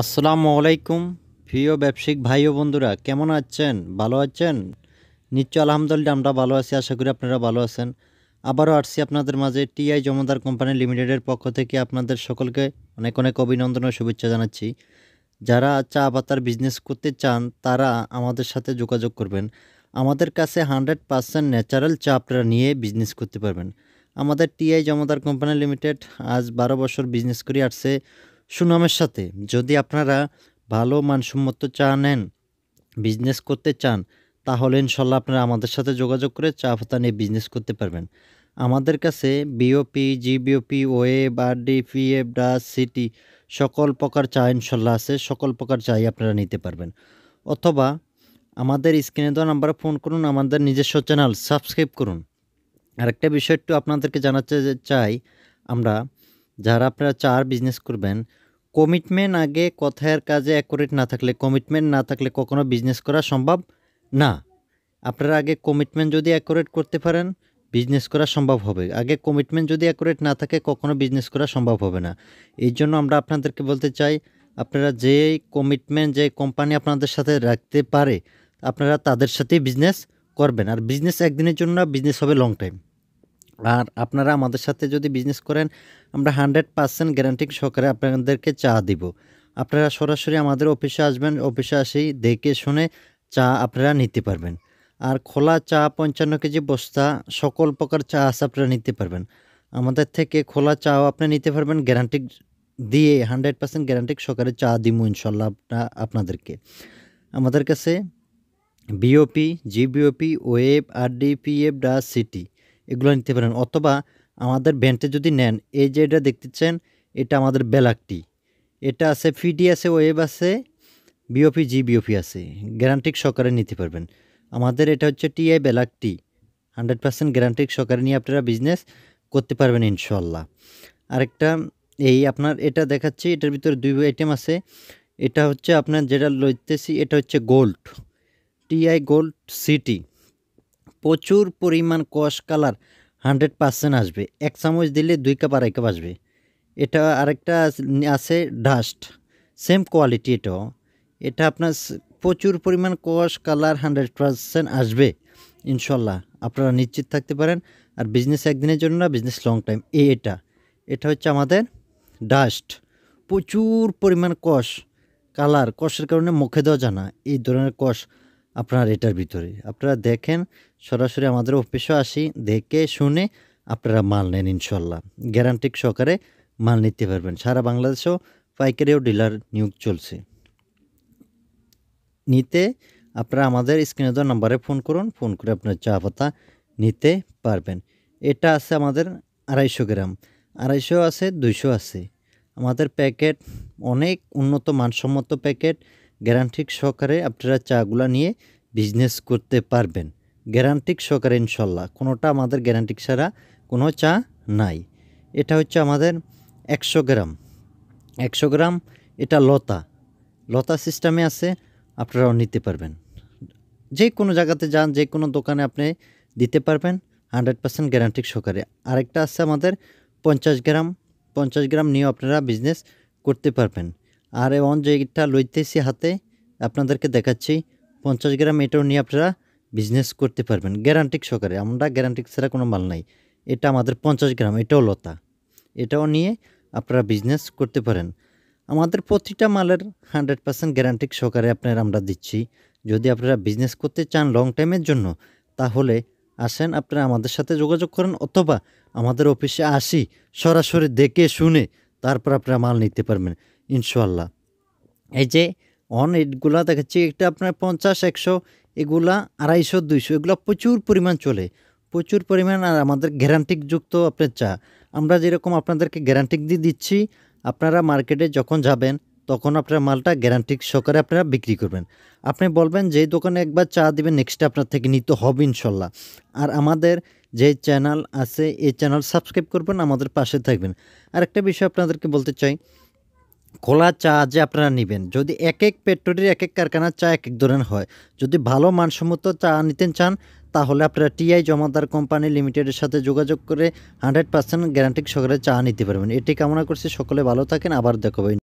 আসসালামু আলাইকুম প্রিয় ব্যবসায়িক ভাই ও বন্ধুরা কেমন আছেন ভালো আছেন নিশ্চয় আলহামদুলিল্লাহ আমরা ভালো আছি আশা করি আপনারা ভালো আছেন আবারও আসছি আপনাদের মাঝে টিআই জমাদার কোম্পানি লিমিটেডের পক্ষ থেকে আপনাদের সকলকে অনেক অনেক অভিনন্দন ও শুভেচ্ছা জানাচ্ছি যারা চা পাতার বিজনেস করতে চান তারা আমাদের সাথে যোগাযোগ করবেন আমাদের কাছে হান্ড্রেড পার্সেন্ট ন্যাচারাল চা আপনারা নিয়ে বিজনেস করতে পারবেন আমাদের টিআই জমাদার কোম্পানি লিমিটেড আজ বারো বছর বিজনেস করে আসছে সুনামের সাথে যদি আপনারা ভালো মানসম্মত চা নেন বিজনেস করতে চান তাহলে ইনশাল্লাহ আপনারা আমাদের সাথে যোগাযোগ করে চা পাতা নিয়ে বিজনেস করতে পারবেন আমাদের কাছে বিওপি জিবিওপি ওয়ে বা ডিপিএফ ডাস সিটি সকল প্রকার চা ইনশাল্লাহ আছে সকল প্রকার চাই আপনারা নিতে পারবেন অথবা আমাদের স্ক্রিনে দেওয়া নাম্বারে ফোন করুন আমাদের নিজস্ব চ্যানেল সাবস্ক্রাইব করুন আরেকটা বিষয় একটু আপনাদেরকে জানাতে চাই আমরা যারা আপনারা চার বিজনেস করবেন কমিটমেন্ট আগে কথার কাজে অ্যাকুরেট না থাকলে কমিটমেন্ট না থাকলে কখনো বিজনেস করা সম্ভব না আপনারা আগে কমিটমেন্ট যদি অ্যাকুরেট করতে পারেন বিজনেস করা সম্ভব হবে আগে কমিটমেন্ট যদি অ্যাকুরেট না থাকে কখনো বিজনেস করা সম্ভব হবে না এই জন্য আমরা আপনাদেরকে বলতে চাই আপনারা যে কমিটমেন্ট যে কোম্পানি আপনাদের সাথে রাখতে পারে আপনারা তাদের সাথেই বিজনেস করবেন আর বিজনেস একদিনের জন্য বিজনেস হবে লং টাইম আর আপনারা আমাদের সাথে যদি বিজনেস করেন আমরা হান্ড্রেড পার্সেন্ট গ্যারান্টি সহকারে আপনাদেরকে চা দিব আপনারা সরাসরি আমাদের অফিসে আসবেন অফিসে আসেই দেখে শুনে চা আপনারা নিতে পারবেন আর খোলা চা পঞ্চান্ন কেজি বস্তা সকল প্রকার চা আছে আপনারা নিতে পারবেন আমাদের থেকে খোলা চাও আপনি নিতে পারবেন গ্যারান্টি দিয়ে হান্ড্রেড পার্সেন্ট গ্যারান্টি সহকারে চা দিব ইনশাল্লাহ আপনার আপনাদেরকে আমাদের কাছে বিওপি জিবিওপি ওয়েব আরডিপিএফ ডা সিটি এগুলো নিতে পারেন অথবা আমাদের ব্যান্ডে যদি নেন এই যে এটা দেখতেছেন এটা আমাদের বেলাকটি এটা আছে ফিডি আছে ওয়েব আছে বিওপি জি বিওপি আছে গ্যারান্টিক সহকারে নিতে পারবেন আমাদের এটা হচ্ছে টিআই বেলাকটি হান্ড্রেড পার্সেন্ট গ্যারান্টিক সহকারে নিয়ে আপনারা বিজনেস করতে পারবেন ইনশাল্লাহ আরেকটা এই আপনার এটা দেখাচ্ছি এটার ভিতরে দুই আইটেম আছে এটা হচ্ছে আপনার যেটা লইতেছি এটা হচ্ছে গোল্ড টিআই গোল্ড সিটি প্রচুর পরিমাণ কস কালার হান্ড্রেড পার্সেন্ট আসবে এক চামচ দিলে দুই কাপ আড়াই কাপ আসবে এটা আরেকটা আছে ডাস্ট সেম কোয়ালিটি এটাও এটা আপনার প্রচুর পরিমাণ কস কালার হান্ড্রেড পার্সেন্ট আসবে ইনশাল্লাহ আপনারা নিশ্চিত থাকতে পারেন আর বিজনেস একদিনের জন্য না বিজনেস লং টাইম এ এটা এটা হচ্ছে আমাদের ডাস্ট প্রচুর পরিমাণ কস কালার কষের কারণে মুখে দেওয়া জানা এই ধরনের কষ আপনার এটার ভিতরে আপনারা দেখেন সরাসরি আমাদের অফিসও আসি দেখে শুনে আপনারা মাল নেন ইনশাল্লাহ গ্যারান্টিক সহকারে মাল নিতে পারবেন সারা বাংলাদেশেও পাইকারিও ডিলার নিয়োগ চলছে নিতে আপনারা আমাদের স্ক্রিনে দেওয়া নাম্বারে ফোন করুন ফোন করে আপনার চা পাতা নিতে পারবেন এটা আছে আমাদের আড়াইশো গ্রাম আড়াইশো আছে দুইশো আছে আমাদের প্যাকেট অনেক উন্নত মানসম্মত প্যাকেট গ্যারান্টিক সহকারে আপনারা চাগুলা নিয়ে বিজনেস করতে পারবেন গ্যারান্টিক সহকারে ইনশাল্লাহ কোনোটা আমাদের গ্যারান্টিক ছাড়া কোনো চা নাই এটা হচ্ছে আমাদের একশো গ্রাম একশো গ্রাম এটা লতা লতা সিস্টেমে আছে আপনারাও নিতে পারবেন যে কোনো জায়গাতে যান যে কোনো দোকানে আপনি দিতে পারবেন হান্ড্রেড পার্সেন্ট গ্যারান্টি সহকারে আরেকটা আছে আমাদের পঞ্চাশ গ্রাম পঞ্চাশ গ্রাম নিয়েও আপনারা বিজনেস করতে পারবেন আর যে যেটা লইতেছি হাতে আপনাদেরকে দেখাচ্ছি পঞ্চাশ গ্রাম এটাও নিয়ে আপনারা বিজনেস করতে পারবেন গ্যারান্টিক সহকারে আমরা গ্যারান্টিক ছাড়া কোনো মাল নাই এটা আমাদের পঞ্চাশ গ্রাম এটাও লতা এটাও নিয়ে আপনারা বিজনেস করতে পারেন আমাদের প্রতিটা মালের হান্ড্রেড পার্সেন্ট গ্যারান্টিক সহকারে আপনার আমরা দিচ্ছি যদি আপনারা বিজনেস করতে চান লং টাইমের জন্য তাহলে আসেন আপনারা আমাদের সাথে যোগাযোগ করেন অথবা আমাদের অফিসে আসি সরাসরি দেখে শুনে তারপর আপনারা মাল নিতে পারবেন ইনশাল্লাহ এই যে অন এগুলা দেখাচ্ছি একটা আপনার পঞ্চাশ একশো এগুলা আড়াইশো দুইশো এগুলো প্রচুর পরিমাণ চলে প্রচুর পরিমাণ আর আমাদের গ্যারান্টিযুক্ত আপনার চা আমরা যেরকম আপনাদেরকে গ্যারান্টি দিয়ে দিচ্ছি আপনারা মার্কেটে যখন যাবেন তখন আপনার মালটা গ্যারান্টি সহকারে আপনারা বিক্রি করবেন আপনি বলবেন যে দোকানে একবার চা দিবেন নেক্সট আপনার থেকে নিতে হবে ইনশাল্লাহ আর আমাদের যে চ্যানেল আছে এই চ্যানেল সাবস্ক্রাইব করবেন আমাদের পাশে থাকবেন আরেকটা বিষয় আপনাদেরকে বলতে চাই খোলা চা যে আপনারা নেবেন যদি এক এক পেট্রোলের এক এক কারখানার চা এক এক ধরনের হয় যদি ভালো মানসম্মত চা নিতে চান তাহলে আপনারা টিআই জমাদার কোম্পানি লিমিটেডের সাথে যোগাযোগ করে হান্ড্রেড পার্সেন্ট গ্যারান্টি সহকারে চা নিতে পারবেন এটি কামনা করছি সকলে ভালো থাকেন আবার দেখাবেন